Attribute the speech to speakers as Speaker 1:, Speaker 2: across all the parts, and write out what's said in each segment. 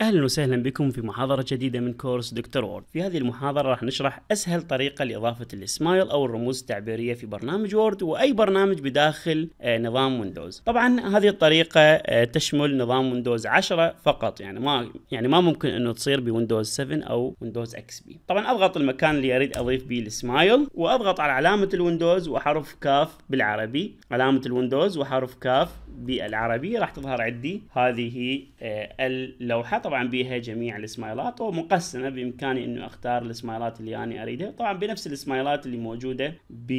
Speaker 1: اهلا وسهلا بكم في محاضرة جديدة من كورس دكتور وورد. في هذه المحاضرة راح نشرح اسهل طريقة لاضافة السمايل او الرموز التعبيرية في برنامج وورد واي برنامج بداخل آه، نظام ويندوز. طبعا هذه الطريقة آه، تشمل نظام ويندوز 10 فقط يعني ما يعني ما ممكن انه تصير بويندوز 7 او ويندوز اكس بي. طبعا اضغط المكان اللي اريد اضيف به السمايل واضغط على علامة الويندوز وحرف كاف بالعربي، علامة الويندوز وحرف كاف بالعربي راح تظهر عندي هذه آه، اللوحة طبعا بيها جميع السمايلات ومقسمه بامكاني انه اختار السمايلات اللي انا اريدها طبعا بنفس السمايلات اللي موجوده ب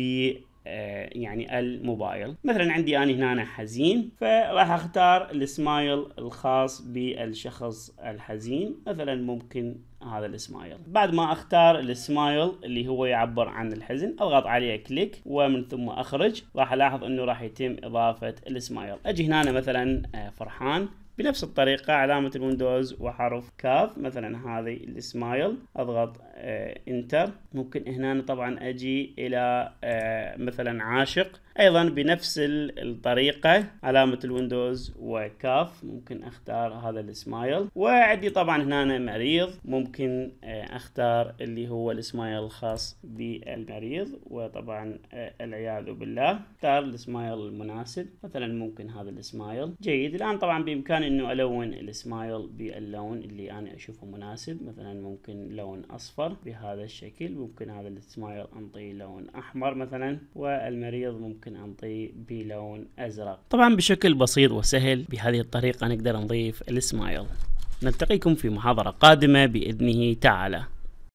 Speaker 1: آه، يعني الموبايل مثلا عندي انا هنا أنا حزين فراح اختار السمايل الخاص بالشخص الحزين مثلا ممكن هذا السمايل بعد ما اختار السمايل اللي هو يعبر عن الحزن اضغط عليه كليك ومن ثم اخرج راح الاحظ انه راح يتم اضافه السمايل اجي هنا أنا مثلا آه، فرحان بنفس الطريقة علامة الويندوز وحرف كاف مثلا هذه السمايل اضغط انتر آه، ممكن هنا طبعا اجي الى آه، مثلا عاشق ايضا بنفس الطريقة علامة الويندوز وكاف ممكن اختار هذا السمايل وعندي طبعا هنا مريض ممكن آه، اختار اللي هو السمايل الخاص بالمريض وطبعا العياذ بالله اختار السمايل المناسب مثلا ممكن هذا السمايل جيد الان طبعا بامكاني انه الون السمايل باللون اللي انا اشوفه مناسب مثلا ممكن لون اصفر بهذا الشكل ممكن هذا السمايل انطيه لون احمر مثلا والمريض ممكن انطيه بلون ازرق طبعا بشكل بسيط وسهل بهذه الطريقة نقدر نضيف السمايل نلتقيكم في محاضرة قادمة بإذنه تعالى